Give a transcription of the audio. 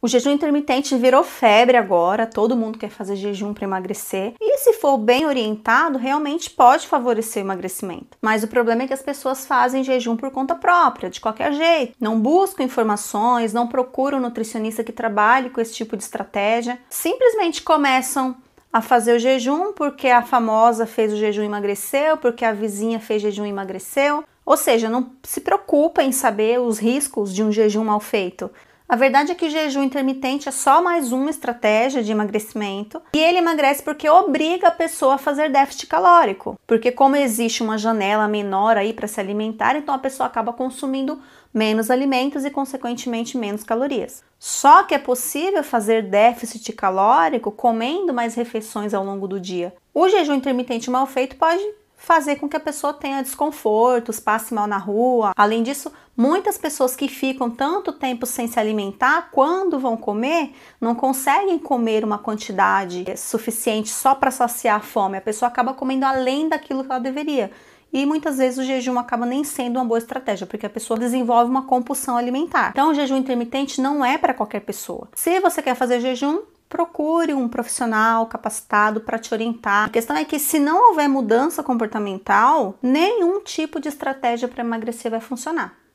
O jejum intermitente virou febre agora, todo mundo quer fazer jejum para emagrecer. E se for bem orientado, realmente pode favorecer o emagrecimento. Mas o problema é que as pessoas fazem jejum por conta própria, de qualquer jeito. Não buscam informações, não procuram um nutricionista que trabalhe com esse tipo de estratégia. Simplesmente começam a fazer o jejum porque a famosa fez o jejum e emagreceu, porque a vizinha fez jejum e emagreceu. Ou seja, não se preocupa em saber os riscos de um jejum mal feito. A verdade é que jejum intermitente é só mais uma estratégia de emagrecimento e ele emagrece porque obriga a pessoa a fazer déficit calórico, porque como existe uma janela menor aí para se alimentar, então a pessoa acaba consumindo menos alimentos e consequentemente menos calorias. Só que é possível fazer déficit calórico comendo mais refeições ao longo do dia. O jejum intermitente mal feito pode fazer com que a pessoa tenha desconfortos, passe mal na rua. Além disso, Muitas pessoas que ficam tanto tempo sem se alimentar, quando vão comer, não conseguem comer uma quantidade eh, suficiente só para saciar a fome. A pessoa acaba comendo além daquilo que ela deveria. E muitas vezes o jejum acaba nem sendo uma boa estratégia, porque a pessoa desenvolve uma compulsão alimentar. Então, o jejum intermitente não é para qualquer pessoa. Se você quer fazer jejum, procure um profissional capacitado para te orientar. A questão é que se não houver mudança comportamental, nenhum tipo de estratégia para emagrecer vai funcionar.